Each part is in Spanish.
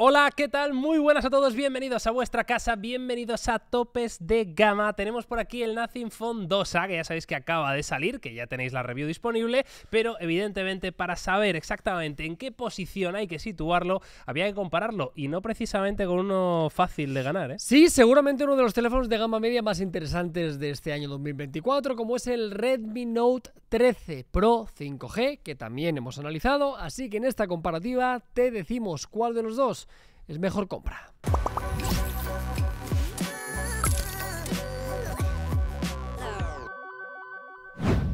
Hola, ¿qué tal? Muy buenas a todos, bienvenidos a vuestra casa, bienvenidos a Topes de Gama. Tenemos por aquí el Nothing Fondosa, que ya sabéis que acaba de salir, que ya tenéis la review disponible, pero evidentemente para saber exactamente en qué posición hay que situarlo, había que compararlo, y no precisamente con uno fácil de ganar, ¿eh? Sí, seguramente uno de los teléfonos de gama media más interesantes de este año 2024, como es el Redmi Note 13 Pro 5G, que también hemos analizado, así que en esta comparativa te decimos cuál de los dos es mejor compra.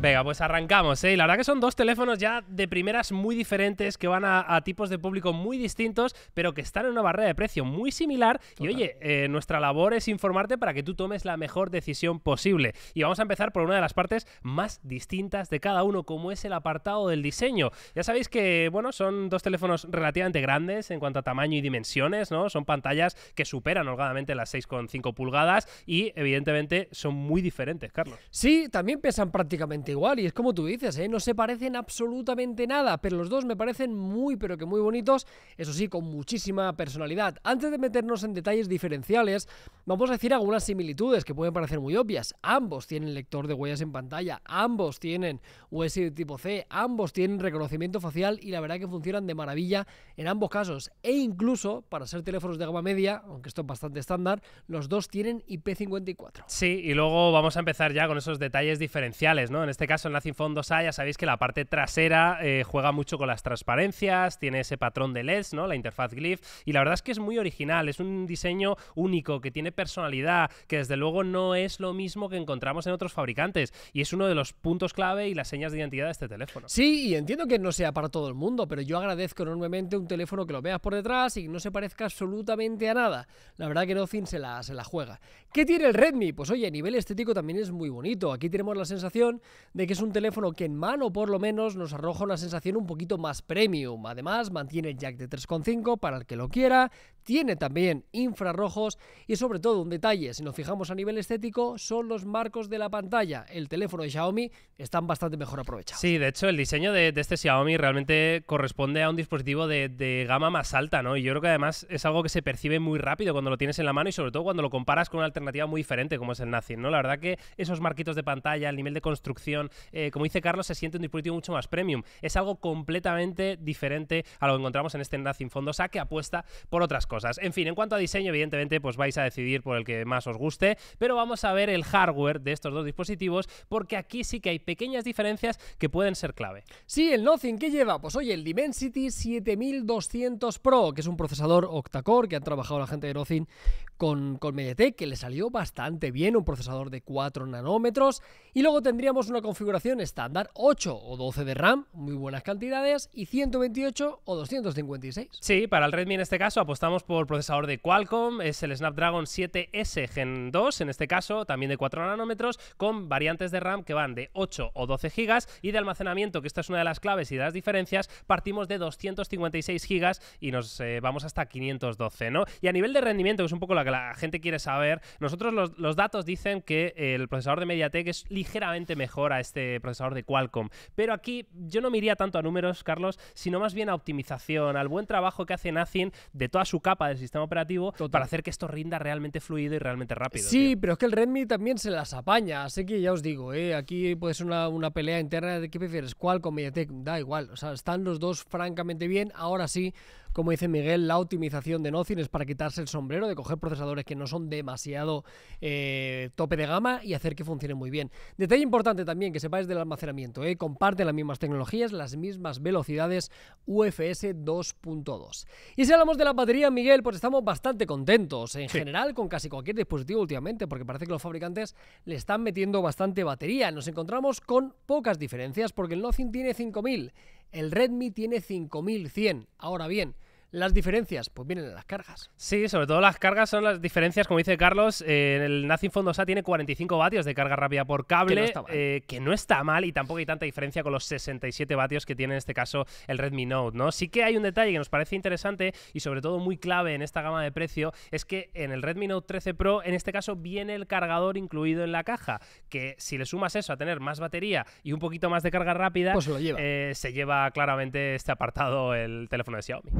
Venga, pues arrancamos, ¿eh? la verdad que son dos teléfonos ya de primeras muy diferentes, que van a, tipos de público muy distintos, pero que están en una barrera de precio muy similar. Y oye, eh, nuestra labor es informarte para que tú tomes la mejor decisión posible. Y vamos a empezar por una de las partes más distintas de cada uno, como es el apartado del diseño. Ya sabéis que, bueno, son dos teléfonos relativamente grandes en cuanto a tamaño y dimensiones, ¿no? Son pantallas que superan holgadamente las 6,5 pulgadas y evidentemente son muy diferentes, Carlos. Sí, también pesan prácticamente igual y es como tú dices, ¿eh? no se parecen absolutamente nada, pero los dos me parecen muy pero que muy bonitos, eso sí, con muchísima personalidad. Antes de meternos en detalles diferenciales, vamos a decir algunas similitudes que pueden parecer muy obvias. Ambos tienen lector de huellas en pantalla, ambos tienen USB tipo C, ambos tienen reconocimiento facial y la verdad que funcionan de maravilla en ambos casos. E incluso, para ser teléfonos de gama media, aunque esto es bastante estándar, los dos tienen IP54. Sí, y luego vamos a empezar ya con esos detalles diferenciales, ¿no? En este este caso en la Phone 2A ya sabéis que la parte trasera eh, juega mucho con las transparencias, tiene ese patrón de LEDs, ¿no? La interfaz Glyph. Y la verdad es que es muy original, es un diseño único, que tiene personalidad, que desde luego no es lo mismo que encontramos en otros fabricantes. Y es uno de los puntos clave y las señas de identidad de este teléfono. Sí, y entiendo que no sea para todo el mundo, pero yo agradezco enormemente un teléfono que lo veas por detrás y no se parezca absolutamente a nada. La verdad que Nothing se la, se la juega. ¿Qué tiene el Redmi? Pues oye, a nivel estético también es muy bonito. Aquí tenemos la sensación de que es un teléfono que en mano por lo menos nos arroja una sensación un poquito más premium. Además, mantiene el jack de 3.5 para el que lo quiera, tiene también infrarrojos y sobre todo un detalle, si nos fijamos a nivel estético, son los marcos de la pantalla. El teléfono de Xiaomi están bastante mejor aprovechados. Sí, de hecho el diseño de, este Xiaomi realmente corresponde a un dispositivo de, de, gama más alta, ¿no? Y yo creo que además es algo que se percibe muy rápido cuando lo tienes en la mano y sobre todo cuando lo comparas con una alternativa muy diferente como es el Nazin, ¿no? La verdad que esos marquitos de pantalla, el nivel de construcción, eh, como dice Carlos, se siente un dispositivo mucho más premium. Es algo completamente diferente a lo que encontramos en este Nothing Fondosa que apuesta por otras cosas. En fin, en cuanto a diseño, evidentemente, pues vais a decidir por el que más os guste, pero vamos a ver el hardware de estos dos dispositivos porque aquí sí que hay pequeñas diferencias que pueden ser clave. Sí, el Nothing, ¿qué lleva? Pues oye, el Dimensity 7200 Pro, que es un procesador octa que han trabajado la gente de Nothing con, con MediaTek, que le salió bastante bien, un procesador de 4 nanómetros. Y luego tendríamos una configuración estándar, 8 o 12 de RAM, muy buenas cantidades, y 128 o 256. Sí, para el Redmi en este caso apostamos por procesador de Qualcomm, es el Snapdragon 7S Gen 2, en este caso también de 4 nanómetros, con variantes de RAM que van de 8 o 12 gigas y de almacenamiento, que esta es una de las claves y de las diferencias, partimos de 256 gigas y nos eh, vamos hasta 512, ¿no? Y a nivel de rendimiento, que es un poco la que la gente quiere saber. Nosotros los, datos dicen que el procesador de MediaTek es ligeramente mejor a este procesador de Qualcomm. Pero aquí yo no me iría tanto a números, Carlos, sino más bien a optimización, al buen trabajo que hace Nacin de toda su capa del sistema operativo para hacer que esto rinda realmente fluido y realmente rápido. Sí, pero es que el Redmi también se las apaña. Así que ya os digo, ¿eh? aquí puede ser una, una pelea interna de qué prefieres, Qualcomm, MediaTek, da igual. O sea, están los dos francamente bien. Ahora sí, como dice Miguel, la optimización de Nocin es para quitarse el sombrero, de coger procesadores que no son demasiado eh, tope de gama y hacer que funcione muy bien. Detalle importante también que sepáis del almacenamiento, ¿eh? comparten las mismas tecnologías, las mismas velocidades UFS 2.2. Y si hablamos de la batería, Miguel, pues estamos bastante contentos en general con casi cualquier dispositivo últimamente, porque parece que los fabricantes le están metiendo bastante batería. Nos encontramos con pocas diferencias porque el Nocin tiene 5000, el Redmi tiene 5100. Ahora bien, las diferencias, pues vienen en las cargas. Sí, sobre todo las cargas son las diferencias, como dice Carlos, eh, en el Nothing Fondosa tiene 45 vatios de carga rápida por cable, eh, que no, está mal y tampoco hay tanta diferencia con los 67 vatios que tiene en este caso el Redmi Note, ¿no? Sí que hay un detalle que nos parece interesante y sobre todo muy clave en esta gama de precio, es que en el Redmi Note 13 Pro, en este caso, viene el cargador incluido en la caja, que si le sumas eso a tener más batería y un poquito más de carga rápida, pues eh, se lleva claramente este apartado el teléfono de Xiaomi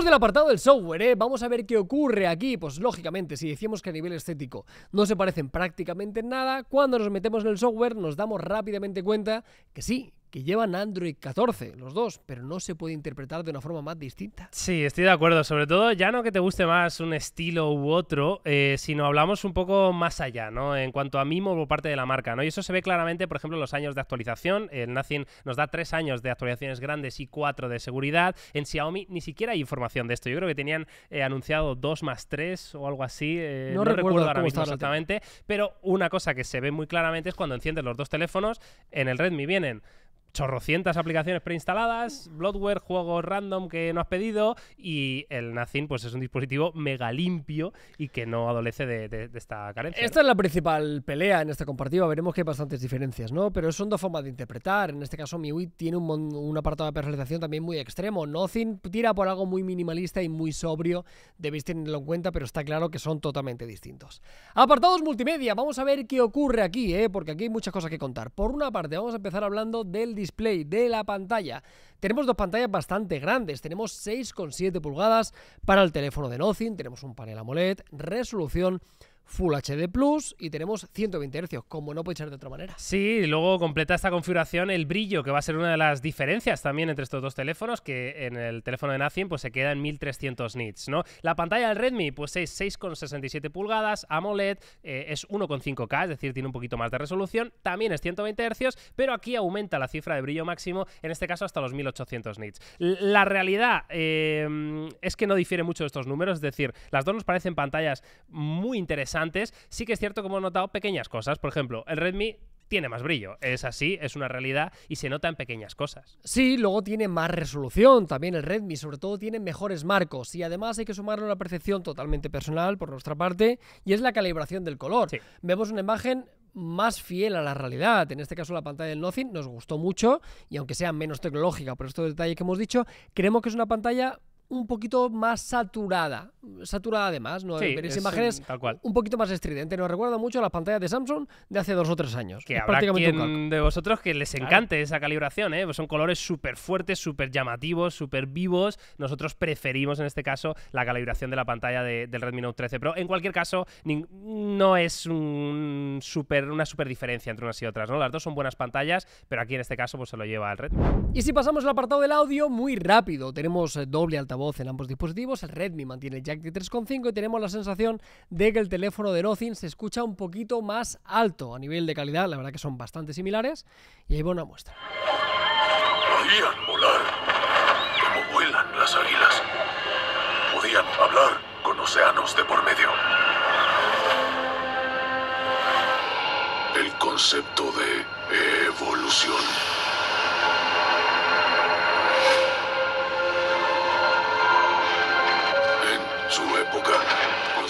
del apartado del software, ¿eh? vamos a ver qué ocurre aquí. Pues lógicamente, si decimos que a nivel estético no se parecen prácticamente nada, cuando nos metemos en el software nos damos rápidamente cuenta que sí, que llevan Android 14, los dos, pero no se puede interpretar de una forma más distinta. Sí, estoy de acuerdo. Sobre todo, ya no que te guste más un estilo u otro, eh, sino hablamos un poco más allá, ¿no? En cuanto a mí, o parte de la marca, ¿no? Y eso se ve claramente, por ejemplo, en los años de actualización. En Nothing nos da tres años de actualizaciones grandes y cuatro de seguridad. En Xiaomi ni siquiera hay información de esto. Yo creo que tenían eh, anunciado dos más tres o algo así. Eh, no, recuerdo, recuerdo ahora mismo exactamente. Pero una cosa que se ve muy claramente es cuando enciendes los dos teléfonos, en el Redmi vienen chorrocientas aplicaciones preinstaladas, Bloodware, juegos random que no has pedido y el Nothing pues es un dispositivo mega limpio y que no adolece de, esta carencia. Esta es la principal pelea en este compartido, veremos que hay bastantes diferencias, ¿no? Pero son dos formas de interpretar, en este caso MIUI tiene un, apartado de personalización también muy extremo, Nothing tira por algo muy minimalista y muy sobrio, debéis tenerlo en cuenta, pero está claro que son totalmente distintos. Apartados multimedia, vamos a ver qué ocurre aquí, ¿eh? Porque aquí hay muchas cosas que contar. Por una parte, vamos a empezar hablando del display de la pantalla. Tenemos dos pantallas bastante grandes, tenemos 6,7 pulgadas para el teléfono de Nothing, tenemos un panel AMOLED, resolución Full HD Plus y tenemos 120 Hz, como no puede ser de otra manera. Sí, y luego completa esta configuración el brillo, que va a ser una de las diferencias también entre estos dos teléfonos, que en el teléfono de Nacien pues se queda en 1300 nits, ¿no? La pantalla del Redmi pues es 6,67 pulgadas, AMOLED, eh, es 1,5K, es decir, tiene un poquito más de resolución, también es 120 Hz, pero aquí aumenta la cifra de brillo máximo, en este caso hasta los 1800 nits. La realidad eh, es que no difiere mucho de estos números, es decir, las dos nos parecen pantallas muy interesantes antes, sí que es cierto que hemos notado pequeñas cosas. Por ejemplo, el Redmi tiene más brillo. Es así, es una realidad y se nota en pequeñas cosas. Sí, luego tiene más resolución también el Redmi, sobre todo tiene mejores marcos y además hay que sumarle una percepción totalmente personal por nuestra parte y es la calibración del color. Vemos una imagen más fiel a la realidad. En este caso la pantalla del Nothing nos gustó mucho y aunque sea menos tecnológica por estos detalles que hemos dicho, creemos que es una pantalla un poquito más saturada. Saturada además, ¿no? Veréis imágenes tal cual. un poquito más estridente. Nos recuerda mucho a las pantallas de Samsung de hace dos o tres años. Que prácticamente quien de vosotros que les encante esa calibración, ¿eh? son colores súper fuertes, súper llamativos, súper vivos. Nosotros preferimos en este caso la calibración de la pantalla del Redmi Note 13 Pro. En cualquier caso, no es una super diferencia entre unas y otras, ¿no? Las dos son buenas pantallas, pero aquí en este caso pues se lo lleva al Redmi. Y si pasamos al apartado del audio, muy rápido. Tenemos eh, doble altavoz voz en ambos dispositivos, el Redmi mantiene el jack de 3.5 y tenemos la sensación de que el teléfono de Nothing se escucha un poquito más alto a nivel de calidad, la verdad que son bastante similares y ahí va una muestra. Podían volar como vuelan las águilas. Podían hablar con océanos de por medio. El concepto de evolución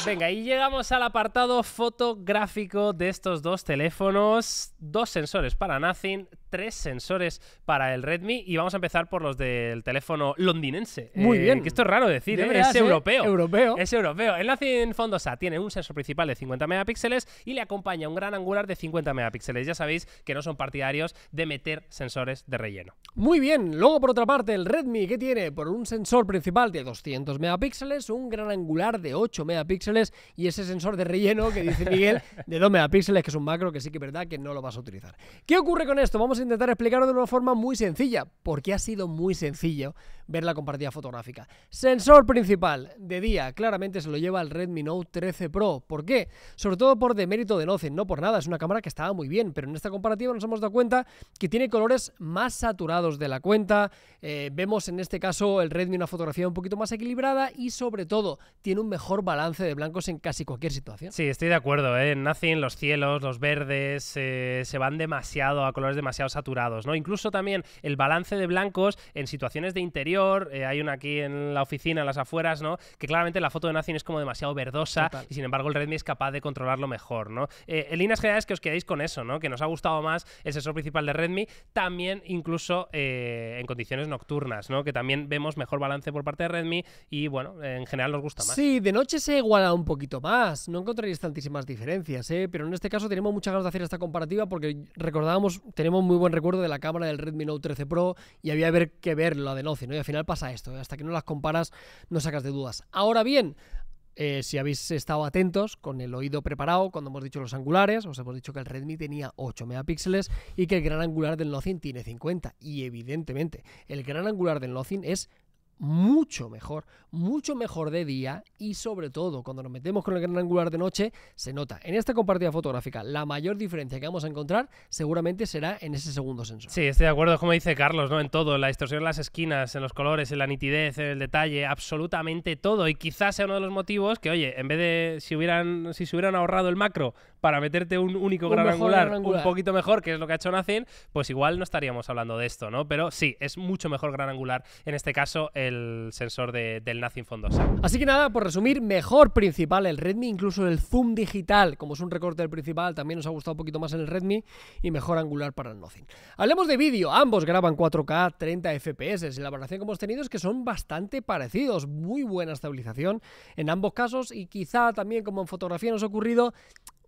Venga, y llegamos al apartado fotográfico de estos dos teléfonos. Dos sensores para Nothing, tres sensores para el Redmi y vamos a empezar por los del teléfono londinense. Muy eh, bien. Que esto es raro decir, es ¿eh? europeo. europeo. Es europeo. El en Fondo tiene un sensor principal de 50 megapíxeles y le acompaña un gran angular de 50 megapíxeles. Ya sabéis que no son partidarios de meter sensores de relleno. Muy bien. Luego, por otra parte, el Redmi que tiene por un sensor principal de 200 megapíxeles, un gran angular de 8 megapíxeles y ese sensor de relleno que dice Miguel de 2 megapíxeles, que es un macro que sí que es verdad que no lo vas a utilizar. ¿Qué ocurre con esto? Vamos intentar explicarlo de una forma muy sencilla, porque ha sido muy sencillo ver la compartida fotográfica. Sensor principal, de día, claramente se lo lleva el Redmi Note 13 Pro. ¿Por qué? Sobre todo por demérito de Nocen, no por nada, es una cámara que estaba muy bien, pero en esta comparativa nos hemos dado cuenta que tiene colores más saturados de la cuenta, eh, vemos en este caso el Redmi una fotografía un poquito más equilibrada y sobre todo tiene un mejor balance de blancos en casi cualquier situación. Sí, estoy de acuerdo, ¿eh? Nothing, los cielos, los verdes, eh, se van demasiado a colores demasiado saturados, ¿no? Incluso también el balance de blancos en situaciones de interior, eh, hay una aquí en la oficina, en las afueras, ¿no? Que claramente la foto de Nacin es como demasiado verdosa y sin embargo el Redmi es capaz de controlarlo mejor, ¿no? Eh, en líneas generales que os quedéis con eso, ¿no? Que nos ha gustado más el sensor principal de Redmi, también incluso eh, en condiciones nocturnas, ¿no? Que también vemos mejor balance por parte de Redmi y bueno, en general nos gusta más. Sí, de noche se iguala un poquito más, no encontraréis tantísimas diferencias, ¿eh? Pero en este caso tenemos muchas ganas de hacer esta comparativa porque recordábamos, tenemos muy buen recuerdo de la cámara del Redmi Note 13 Pro y había ver, que ver la de Note ¿no? Y al final pasa esto, ¿eh? hasta que no las comparas no sacas de dudas. Ahora bien, eh, si habéis estado atentos, con el oído preparado, cuando hemos dicho los angulares, os hemos dicho que el Redmi tenía 8 megapíxeles y que el gran angular del Nothing tiene 50. Y evidentemente, el gran angular del Nothing es mucho mejor, mucho mejor de día y sobre todo cuando nos metemos con el gran angular de noche se nota. En esta compartida fotográfica la mayor diferencia que vamos a encontrar seguramente será en ese segundo sensor. Sí, estoy de acuerdo, como dice Carlos, ¿no? En todo, en la distorsión en las esquinas, en los colores, en la nitidez, en el detalle, absolutamente todo y quizás sea uno de los motivos que, oye, en vez de si hubieran si se hubieran ahorrado el macro para meterte un único gran, angular, un poquito mejor, que es lo que ha hecho Nacin pues igual no estaríamos hablando de esto, ¿no? Pero sí, es mucho mejor gran angular en este caso sensor del Nothing Phone Así que nada, por resumir, mejor principal el Redmi, incluso el zoom digital, como es un recorte del principal, también nos ha gustado un poquito más en el Redmi, y mejor angular para el Nothing. Hablemos de vídeo, ambos graban 4K, 30 FPS, y la valoración que hemos tenido es que son bastante parecidos, muy buena estabilización en ambos casos, y quizá también como en fotografía nos ha ocurrido,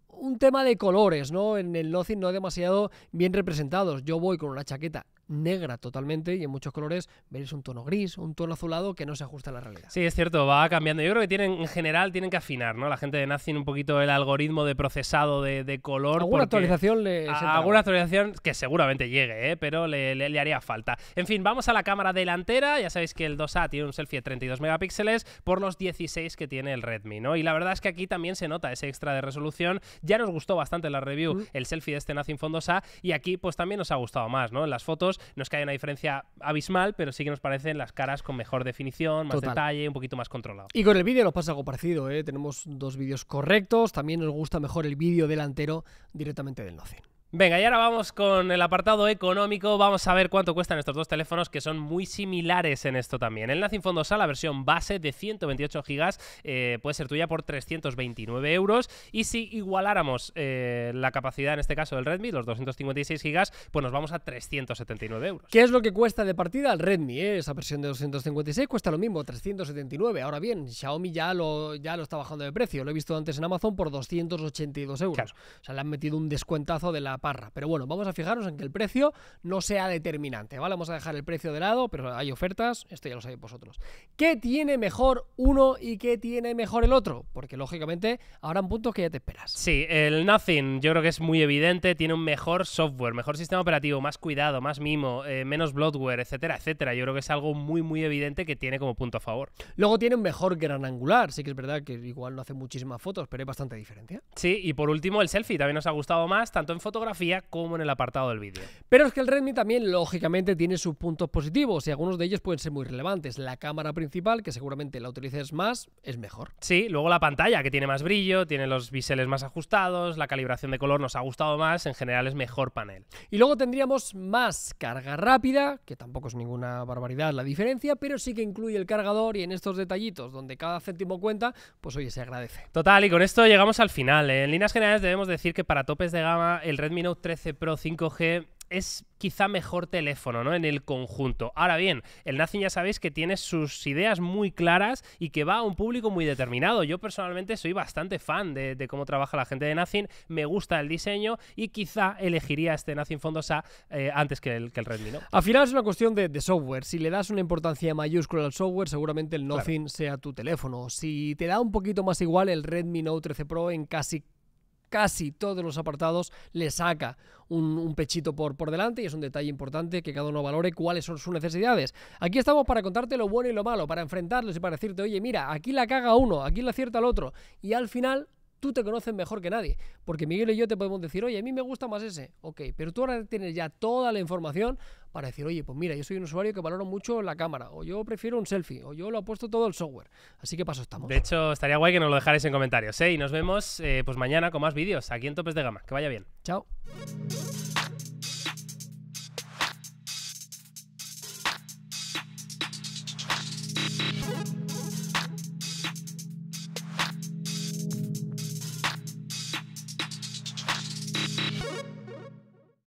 un tema de colores, ¿no? En el Nothing no demasiado bien representados. Yo voy con una chaqueta negra totalmente y en muchos colores veréis un tono gris, un tono azulado que no se ajusta a la realidad. Sí, es cierto, va cambiando. Yo creo que tienen, en general tienen que afinar, ¿no? La gente de Nazin un poquito el algoritmo de procesado de, color. Alguna actualización le. Alguna actualización que seguramente llegue, ¿eh? pero le, haría falta. En fin, vamos a la cámara delantera. Ya sabéis que el 2A tiene un selfie de 32 megapíxeles por los 16 que tiene el Redmi, ¿no? Y la verdad es que aquí también se nota ese extra de resolución. Ya nos gustó bastante la review mm. el selfie de este 2A y aquí pues también nos ha gustado más, ¿no? En las fotos no es que haya una diferencia abismal, pero sí que nos parecen las caras con mejor definición, más detalle, un poquito más controlado. Y con el vídeo nos pasa algo parecido, ¿eh? tenemos dos vídeos correctos, también nos gusta mejor el vídeo delantero directamente del Nocin. Venga, y ahora vamos con el apartado económico. Vamos a ver cuánto cuestan estos dos teléfonos que son muy similares en esto también. El Nothing Fondosa, A, la versión base de 128 GB, eh, puede ser tuya por 329 euros. Y si igualáramos eh, la capacidad, en este caso del Redmi, los 256 GB, pues nos vamos a 379 euros. ¿Qué es lo que cuesta de partida el Redmi? Eh? Esa versión de 256 cuesta lo mismo, 379. Ahora bien, Xiaomi ya lo, ya lo está bajando de precio. Lo he visto antes en Amazon por 282 euros. O sea, le han metido un descuentazo de la parra. Pero bueno, vamos a fijarnos en que el precio no sea determinante, ¿vale? Vamos a dejar el precio de lado, pero hay ofertas, esto ya lo sabéis vosotros. ¿Qué tiene mejor uno y qué tiene mejor el otro? Porque lógicamente habrán puntos que ya te esperas. Sí, el Nothing yo creo que es muy evidente, tiene un mejor software, mejor sistema operativo, más cuidado, más mimo, eh, menos bloatware, etcétera, etcétera. Yo creo que es algo muy, muy evidente que tiene como punto a favor. Luego tiene un mejor gran angular, sí que es verdad que igual no hace muchísimas fotos, pero hay bastante diferencia. Sí, y por último el selfie también nos ha gustado más, tanto en fotografía como en el apartado del vídeo. Pero es que el Redmi también, lógicamente, tiene sus puntos positivos y algunos de ellos pueden ser muy relevantes. La cámara principal, que seguramente la utilices más, es mejor. Sí, luego la pantalla, que tiene más brillo, tiene los biseles más ajustados, la calibración de color nos ha gustado más, en general es mejor panel. Y luego tendríamos más carga rápida, que tampoco es ninguna barbaridad la diferencia, pero sí que incluye el cargador y en estos detallitos donde cada céntimo cuenta, pues oye, se agradece. Total, y con esto llegamos al final. ¿eh? En líneas generales debemos decir que para topes de gama el Redmi 13 Pro 5G es quizá mejor teléfono, ¿no? En el conjunto. Ahora bien, el Nothing ya sabéis que tiene sus ideas muy claras y que va a un público muy determinado. Yo personalmente soy bastante fan de, cómo trabaja la gente de Nothing, me gusta el diseño y quizá elegiría este Nothing Fondos A eh, antes que el, Redmi, ¿no? Al final es una cuestión de, software. Si le das una importancia mayúscula al software, seguramente el Nothing sea tu teléfono. Si te da un poquito más igual, el Redmi Note 13 Pro en casi casi todos los apartados le saca un, pechito por, por delante y es un detalle importante que cada uno valore cuáles son sus necesidades. Aquí estamos para contarte lo bueno y lo malo, para enfrentarlos y para decirte, oye, mira, aquí la caga uno, aquí la acierta el otro y al final tú te conoces mejor que nadie, porque Miguel y yo te podemos decir, oye, a mí me gusta más ese, ok, pero tú ahora tienes ya toda la información para decir, oye, pues mira, yo soy un usuario que valoro mucho la cámara, o yo prefiero un selfie, o yo lo puesto todo el software, así que paso estamos. De hecho, estaría guay que nos lo dejáis en comentarios, ¿eh? Y nos vemos eh, pues mañana con más vídeos aquí en Topes de Gama, que vaya bien. Chao.